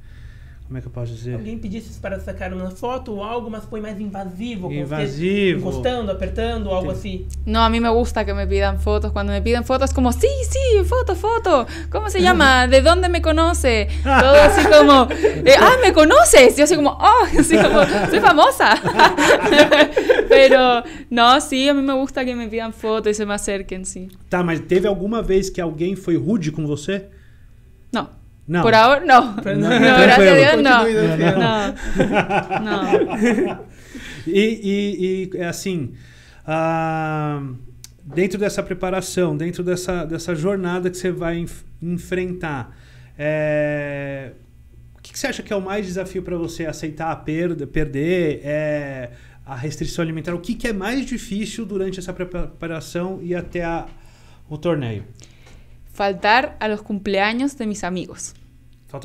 como é que eu posso dizer? Alguém pedisse para sacar uma foto ou algo, mas foi mais invasivo. Invasivo. Encostando, apertando, algo assim. Não, a mim me gusta que me pidam fotos. Quando me pidam fotos, como, sí, sí, foto, foto. Como se chama? ¿De dónde me conoce? Todo assim como, eh, ah, ¿me conoces? Eu assim como, oh, assim como, sou famosa. Pero, não, sí, a mim me gusta que me pidam fotos e se me acerquen, sí. Tá, mas teve alguma vez que alguém foi rude com você? Não. Por ahora no. no, no, gracias a Dios no. No. não. e, e, e, assim, uh, dentro dessa preparação, dentro dessa, dessa jornada que você vai enf enfrentar, é, o que, que, você acha que é o mais desafio para você aceitar a perda, perder? É, a restrição alimentar, o que, que é mais difícil durante essa preparação e até a, o torneio? faltar a los cumpleaños de mis amigos.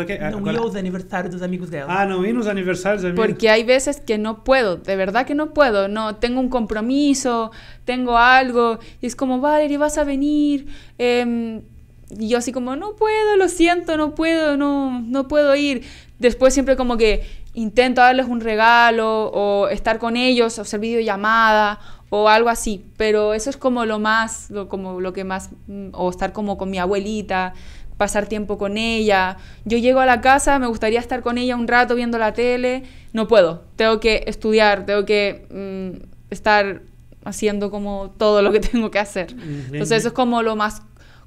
Eh, los aniversarios de Ah, no amigos. Porque hay veces que no puedo, de verdad que no puedo. No, tengo un compromiso, tengo algo. Y es como, Valerie, vas a venir. Em, y yo así como, no puedo, lo siento, no puedo, no, no puedo ir. Después siempre como que intento darles un regalo o estar con ellos, hacer videollamada o algo así, pero eso es como lo más, lo, como lo que más, mm, o estar como con mi abuelita, pasar tiempo con ella. Yo llego a la casa, me gustaría estar con ella un rato viendo la tele, no puedo, tengo que estudiar, tengo que mm, estar haciendo como todo lo que tengo que hacer. Entonces eso es como lo más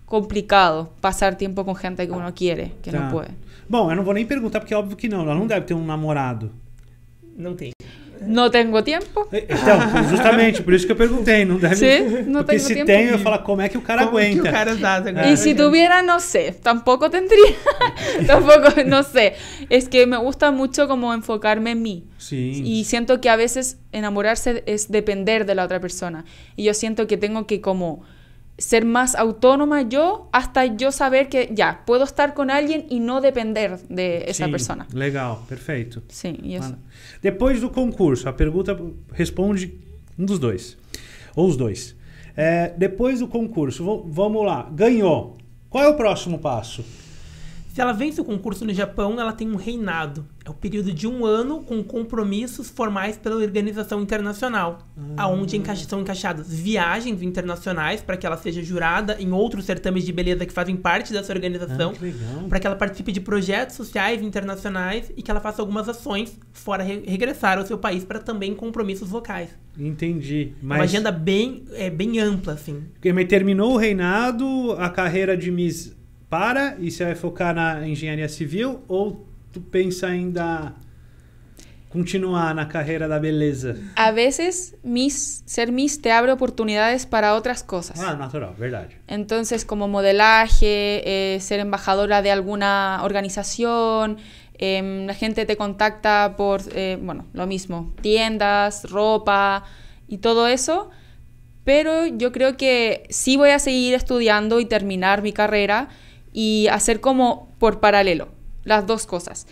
complicado, pasar tiempo con gente que uno ah. quiere, que no puede bueno, yo no voy a ni preguntar porque obvio que no, No, no debe tener un um enamorado no tiene no tengo tiempo eh, justamente, por eso que pregunté, perguntei, não porque si tengo, yo tem, falo, que el cara como aguenta? Que tuviera, no sé Tampoco tendría, tampoco no sé. Es que me gusta Mucho como enfocarme en mí Sí. Y siento que a veces enamorarse es depender de la otra persona. Y yo siento que tengo que como ser más autónoma yo hasta yo saber que ya puedo estar con alguien y no depender de essa pessoa Legal, perfeito. Sim, isso. Depois do concurso, a pergunta responde um dos dois ou os dois. Eh, depois do concurso, vamos lá, ganhou. Qual é o próximo passo? Se ela vence o concurso no Japão, ela tem um reinado. É o período de um ano com compromissos formais pela organização internacional, hum. aonde são encaixadas viagens internacionais para que ela seja jurada em outros certames de beleza que fazem parte dessa organização, ah, para que ela participe de projetos sociais internacionais e que ela faça algumas ações fora re regressar ao seu país para também compromissos locais. Entendi. É mas... Uma agenda bem, é, bem ampla, assim. Porque terminou o reinado, a carreira de Miss para e você a focar en ingeniería civil o tu en ainda em continuar la carrera la belleza? A veces mis, ser Miss te abre oportunidades para otras cosas. Ah, natural, verdad. Entonces, como modelaje, eh, ser embajadora de alguna organización, em, la gente te contacta por, eh, bueno, lo mismo, tiendas, ropa y todo eso. Pero yo creo que sí voy a seguir estudiando y terminar mi carrera y hacer como por paralelo las dos cosas.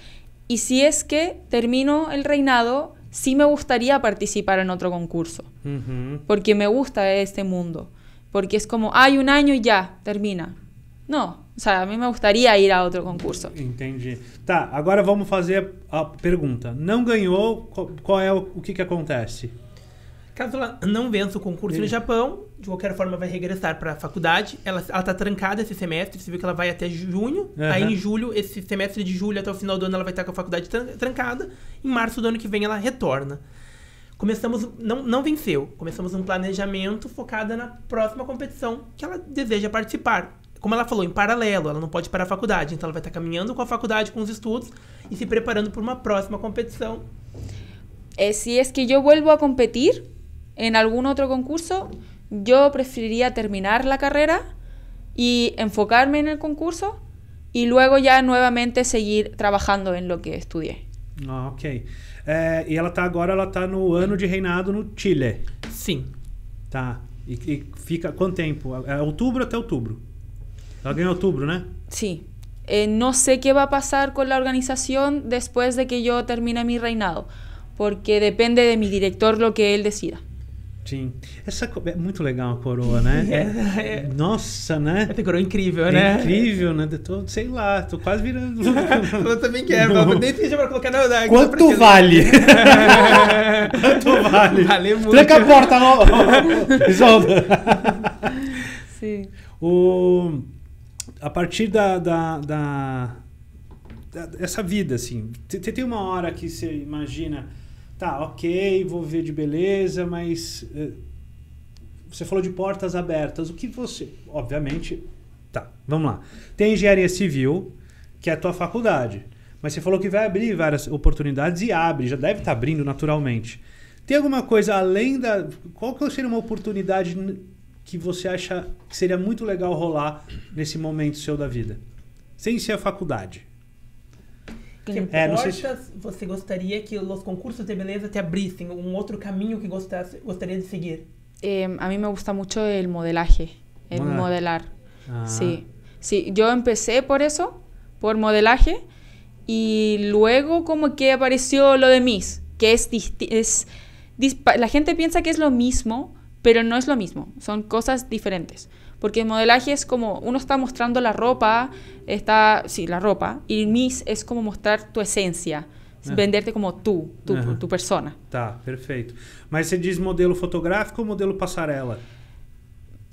Y si es que termino el reinado, sí me gustaría participar en otro concurso, porque me gusta este mundo, porque es como, hay un año y ya, termina. No, o sea, a mí me gustaría ir a otro concurso. Entendi. Tá, agora vamos fazer a hacer la ganhou, No é o, o que, que acontece? Caso ela não vença o concurso Sim. no Japão, de qualquer forma vai regressar para a faculdade. Ela está trancada esse semestre, você viu que ela vai até junho. Uhum. Aí em julho, esse semestre de julho até o final do ano, ela vai estar com a faculdade trancada. Em março do ano que vem ela retorna. Começamos, não, não venceu, começamos um planejamento focado na próxima competição que ela deseja participar. Como ela falou, em paralelo, ela não pode parar a faculdade, então ela vai estar caminhando com a faculdade, com os estudos e se preparando para uma próxima competição. Eh, si es que yo vuelvo a competir, en algún otro concurso, yo preferiría terminar la carrera y enfocarme en el concurso y luego ya nuevamente seguir trabajando en lo que estudié. Ah, ok. Eh, y ahora ela tá agora, ela tá ano de reinado en Chile. Sí. Tá. E, fica quanto tempo? Eh, ¿Octubre outubro octubre? outubro. en outubro, eh, no sé qué va a pasar con la organización después de que yo termine mi reinado, porque depende de mi director lo que él decida. Sim. Essa é muito legal a coroa, né? É, é, nossa, né? é uma coroa incrível, né? é né? Incrível, né? Tô, sei lá, tô quase virando. eu também quero, não. nem tem pra colocar na verdade. Quanto vale? Quanto vale? Vale muito. Tranca a porta, Isolda. Sim. O, a partir da, da, da, da essa vida, assim, você tem uma hora que você imagina tá, ok, vou ver de beleza, mas eh, você falou de portas abertas. O que você, obviamente, tá, vamos lá. Tem engenharia civil, que é a tua faculdade, mas você falou que vai abrir várias oportunidades e abre, já deve estar tá abrindo naturalmente. Tem alguma coisa além da. Qual que seria uma oportunidade que você acha que seria muito legal rolar nesse momento seu da vida? Sem ser a faculdade. ¿Qué em É, portas se... você que los concursos de belleza te abrísen un um otro camino que gostasse, gostaria de seguir? Em, a mí me gusta mucho el modelaje, el Modelar. Ah. Sí. sí, yo empecé por eso, por modelaje, y luego como que apareció lo de Miss, que es la gente piensa que es lo mismo, pero no es lo mismo, son cosas diferentes. Porque modelaje es como uno está mostrando la ropa, está, sí, la ropa, y Miss es como mostrar tu esencia. Uhum. Venderte como tu, tu, uhum. tu persona. Tá, perfeito. Mas você diz modelo fotográfico ou modelo passarela?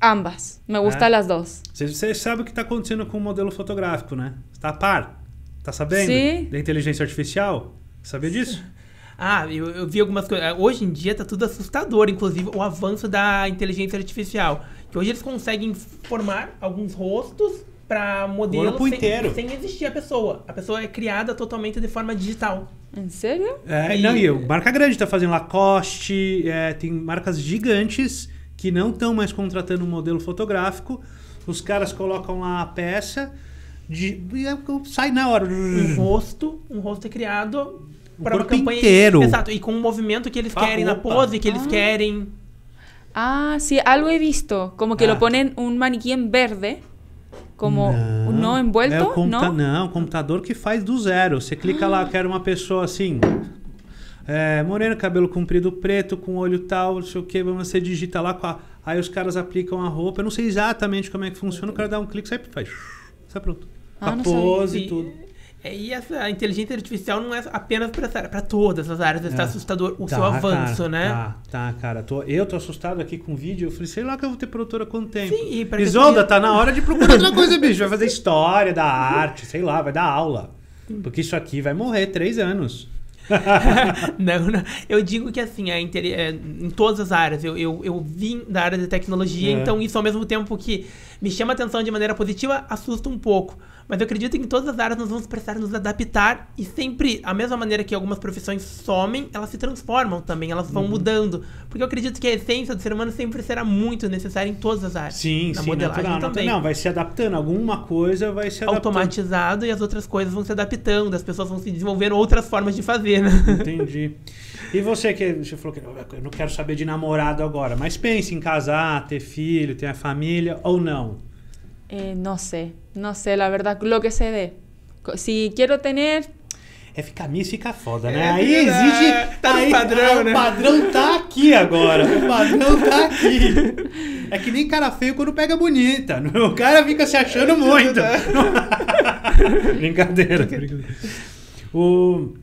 Ambas. Me gustan ah. las dos. Você sabe o que está acontecendo com o modelo fotográfico, né? Está a par. está sabendo? Sim. Da inteligência artificial? Sabia disso? Ah, eu, eu vi algumas coisas. Ah, hoje em dia está tudo assustador, inclusive o avanço da inteligência artificial. Que hoje eles conseguem formar alguns rostos para modelo sem, sem, existir a pessoa. A pessoa é criada totalmente de forma digital. Em é, sério? É, e... não, e eu, marca grande tá fazendo Lacoste, é, tem marcas gigantes que não estão mais contratando um modelo fotográfico. Os caras colocam lá a peça de, e é sai na hora. Um rosto, um rosto é criado para uma campanha inteiro. Exato, e com o movimento que eles ah, querem na pose que eles ah. querem. Ah, sí, algo he visto. Como que ah. lo ponen un maniquí en verde. Como não, não envolto, é o computa- não? Não, é o computador que faz do zero. Você clica ah. lá, quero uma pessoa assim, é, moreno, cabelo comprido preto, com olho tal, não sei o que, você digita lá, a, aí os caras aplicam a roupa. Eu não sei exatamente como é que funciona, o cara dá um clique, sai, faz, sai pronto. Ah, a pose e tudo. É, e essa inteligência artificial não é apenas para essa área, para todas as áreas. Está é. assustador o tá, seu avanço, cara, tá, né? Tá, tá, cara. Tô, eu tô assustado aqui com o vídeo. Eu falei, sei lá que eu vou ter produtora quanto tempo. Sim, e pra Isolda, que... tá na hora de procurar outra coisa, bicho. Vai fazer história da arte, sei lá, vai dar aula. Porque isso aqui vai morrer três anos. não, não, eu digo que assim, é, é, em todas as áreas, eu, eu, eu vim da área de tecnologia, é. então isso ao mesmo tempo que me chama atenção de maneira positiva, assusta um pouco. Mas eu acredito que em todas as áreas nós vamos precisar nos adaptar e sempre, a mesma maneira que algumas profissões somem, elas se transformam também, elas vão uhum. mudando. Porque eu acredito que a essência do ser humano sempre será muito necessária em todas as áreas. Sim, na sim. Modelagem natural, também. Não, vai se adaptando. Alguma coisa vai se adaptando. Automatizado e as outras coisas vão se adaptando, as pessoas vão se desenvolvendo outras formas de fazer, né? Entendi. E você que você falou que eu não quero saber de namorado agora, mas pense em casar, ter filho, ter a família ou não? Eh, no sé, no sé, la verdad, lo que se dé. Si quiero tener, eh, F camisa fica foda, eh, né? É, aí exige. Tá, tá aí, ah, padrão, né? O padrão tá aqui agora. O padrão tá aqui. É que nem cara feio quando pega bonita. O cara fica se achando é, muito. É. brincadeira, brincadeira. O...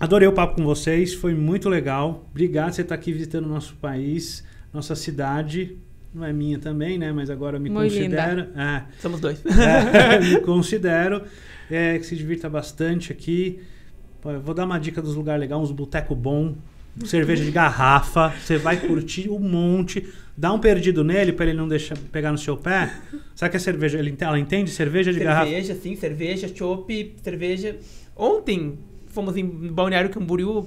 Adorei o papo com vocês, foi muito legal. Obrigado por você estar aqui visitando o nosso país, nossa cidade não é minha também, né? Mas agora me Muito considero. Linda. É. Somos dois. É, me considero é, que se divirta bastante aqui. Pô, vou dar uma dica dos lugares legais, uns boteco bom, cerveja de garrafa. Você vai curtir um monte. Dá um perdido nele para ele não deixar pegar no seu pé. Sabe que a é cerveja? Ele, ela entende cerveja de cerveja, garrafa? Cerveja, sim, cerveja, chopp, cerveja. Ontem fomos em Balneário Camboriú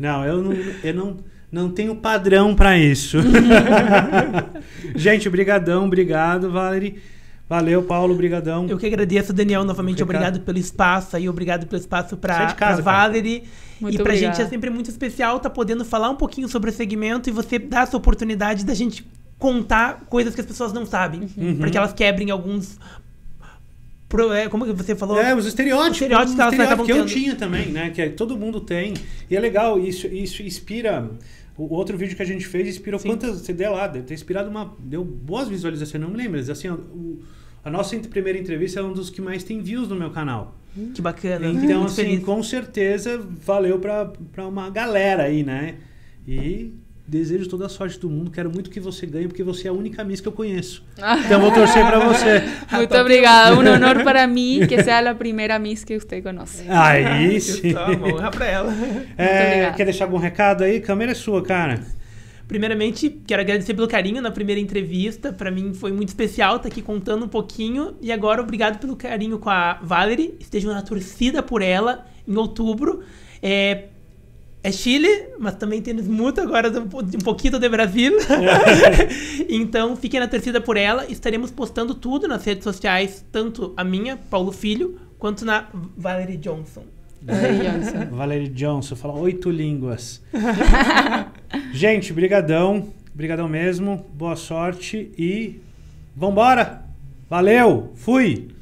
Não, eu não, eu não, não tenho padrão para isso. Gente, brigadão, obrigado, Valerie. Valeu, Paulo, brigadão. Eu que agradeço, Daniel, novamente. Obrigado, pelo espaço aí, obrigado pelo espaço para a Valerie. Muito e para a gente é sempre muito especial estar tá podendo falar um pouquinho sobre o segmento e você dar essa oportunidade da gente contar coisas que as pessoas não sabem. Uhum. Para que elas quebrem alguns Pro, é, como que você falou? É, os estereótipos. Os estereótipos, os estereótipos que eu tinha também, né? Que todo mundo tem. E é legal, isso, isso inspira. O outro vídeo que a gente fez inspirou Sim. quantas. Você deu lá, deve ter inspirado uma. Deu boas visualizações, não me lembro. Mas assim, o, a nossa primeira entrevista é um dos que mais tem views no meu canal. Hum, que bacana. Então, assim, feliz. com certeza valeu para pra uma galera aí, né? E Desejo toda a sorte do mundo. Quero muito que você ganhe, porque você é a única Miss que eu conheço. Ah. então vou torcer para você. Muito obrigada. Um honor para mim que seja a primeira Miss que você conhece. Aí sim. Tá honra para ela. É, quer deixar algum recado aí? Câmera é sua, cara. Primeiramente, quero agradecer pelo carinho na primeira entrevista. Para mim foi muito especial estar tá aqui contando um pouquinho. E agora, obrigado pelo carinho com a Valerie. Estejam na torcida por ela em outubro. É, é Chile, mas também temos muito agora de um pouquinho do Brasil. então fiquem na torcida por ela. Estaremos postando tudo nas redes sociais, tanto a minha, Paulo Filho, quanto na Valerie Johnson. Valerie Johnson fala oito línguas. Gente, brigadão, brigadão mesmo. Boa sorte e vambora. Valeu, fui.